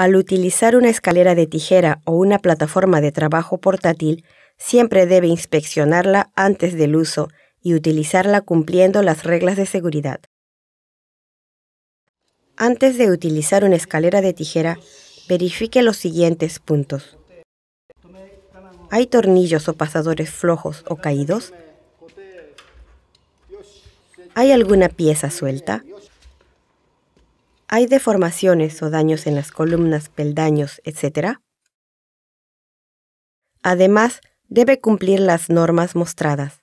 Al utilizar una escalera de tijera o una plataforma de trabajo portátil, siempre debe inspeccionarla antes del uso y utilizarla cumpliendo las reglas de seguridad. Antes de utilizar una escalera de tijera, verifique los siguientes puntos. ¿Hay tornillos o pasadores flojos o caídos? ¿Hay alguna pieza suelta? ¿Hay deformaciones o daños en las columnas, peldaños, etcétera? Además, debe cumplir las normas mostradas.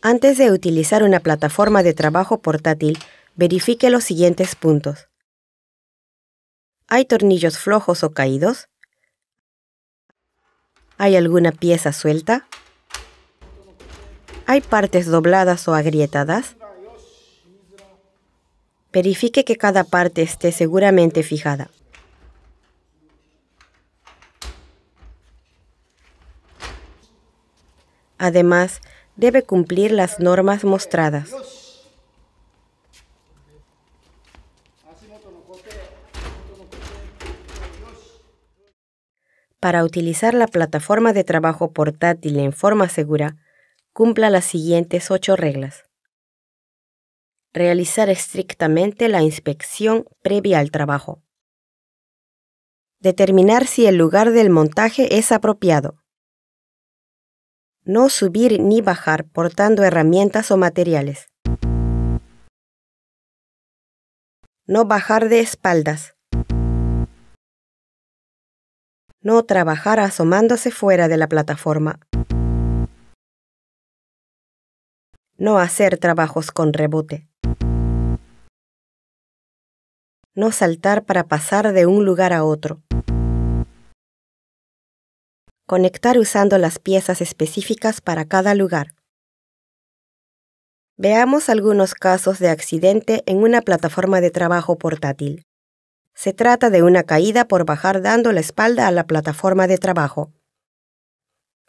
Antes de utilizar una plataforma de trabajo portátil, verifique los siguientes puntos. ¿Hay tornillos flojos o caídos? ¿Hay alguna pieza suelta? ¿Hay partes dobladas o agrietadas? Verifique que cada parte esté seguramente fijada. Además, debe cumplir las normas mostradas. Para utilizar la plataforma de trabajo portátil en forma segura, cumpla las siguientes ocho reglas realizar estrictamente la inspección previa al trabajo. Determinar si el lugar del montaje es apropiado. No subir ni bajar portando herramientas o materiales. No bajar de espaldas. No trabajar asomándose fuera de la plataforma. No hacer trabajos con rebote no saltar para pasar de un lugar a otro. Conectar usando las piezas específicas para cada lugar. Veamos algunos casos de accidente en una plataforma de trabajo portátil. Se trata de una caída por bajar dando la espalda a la plataforma de trabajo.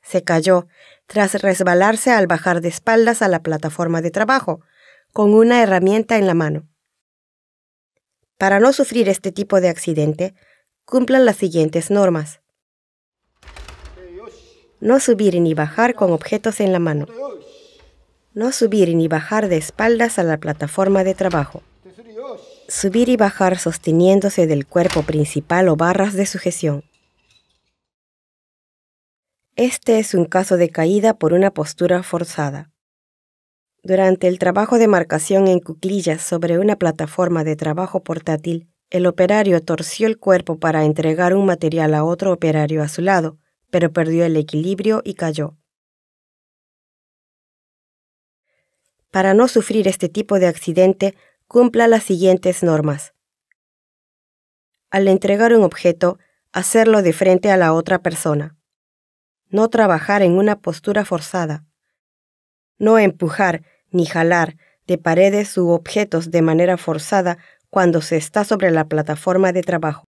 Se cayó tras resbalarse al bajar de espaldas a la plataforma de trabajo, con una herramienta en la mano. Para no sufrir este tipo de accidente, cumplan las siguientes normas. No subir ni bajar con objetos en la mano. No subir ni bajar de espaldas a la plataforma de trabajo. Subir y bajar sosteniéndose del cuerpo principal o barras de sujeción. Este es un caso de caída por una postura forzada. Durante el trabajo de marcación en cuclillas sobre una plataforma de trabajo portátil, el operario torció el cuerpo para entregar un material a otro operario a su lado, pero perdió el equilibrio y cayó. Para no sufrir este tipo de accidente, cumpla las siguientes normas. Al entregar un objeto, hacerlo de frente a la otra persona. No trabajar en una postura forzada no empujar ni jalar de paredes u objetos de manera forzada cuando se está sobre la plataforma de trabajo.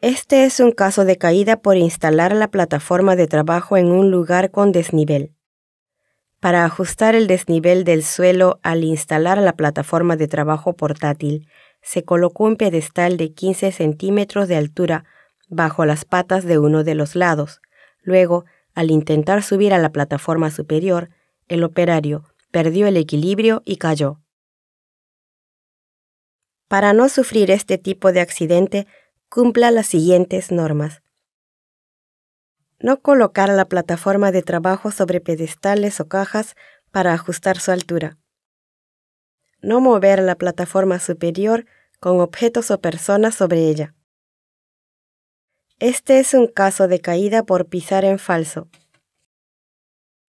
Este es un caso de caída por instalar la plataforma de trabajo en un lugar con desnivel. Para ajustar el desnivel del suelo al instalar la plataforma de trabajo portátil, se colocó un pedestal de 15 centímetros de altura bajo las patas de uno de los lados. Luego al intentar subir a la plataforma superior, el operario perdió el equilibrio y cayó. Para no sufrir este tipo de accidente, cumpla las siguientes normas. No colocar la plataforma de trabajo sobre pedestales o cajas para ajustar su altura. No mover la plataforma superior con objetos o personas sobre ella. Este es un caso de caída por pisar en falso.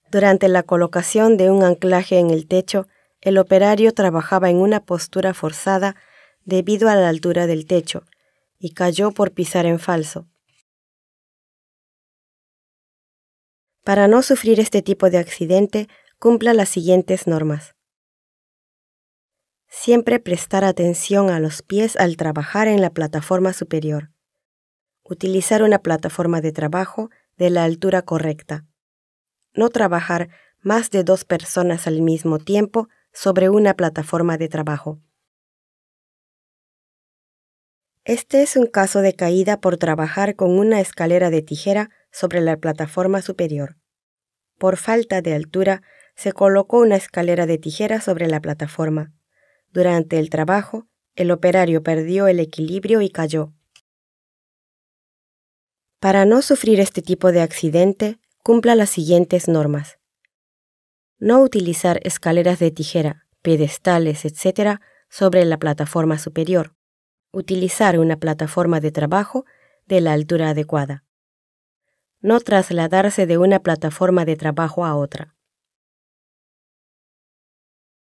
Durante la colocación de un anclaje en el techo, el operario trabajaba en una postura forzada debido a la altura del techo y cayó por pisar en falso. Para no sufrir este tipo de accidente, cumpla las siguientes normas. Siempre prestar atención a los pies al trabajar en la plataforma superior utilizar una plataforma de trabajo de la altura correcta, no trabajar más de dos personas al mismo tiempo sobre una plataforma de trabajo. Este es un caso de caída por trabajar con una escalera de tijera sobre la plataforma superior. Por falta de altura, se colocó una escalera de tijera sobre la plataforma. Durante el trabajo, el operario perdió el equilibrio y cayó. Para no sufrir este tipo de accidente, cumpla las siguientes normas. No utilizar escaleras de tijera, pedestales, etc., sobre la plataforma superior. Utilizar una plataforma de trabajo de la altura adecuada. No trasladarse de una plataforma de trabajo a otra.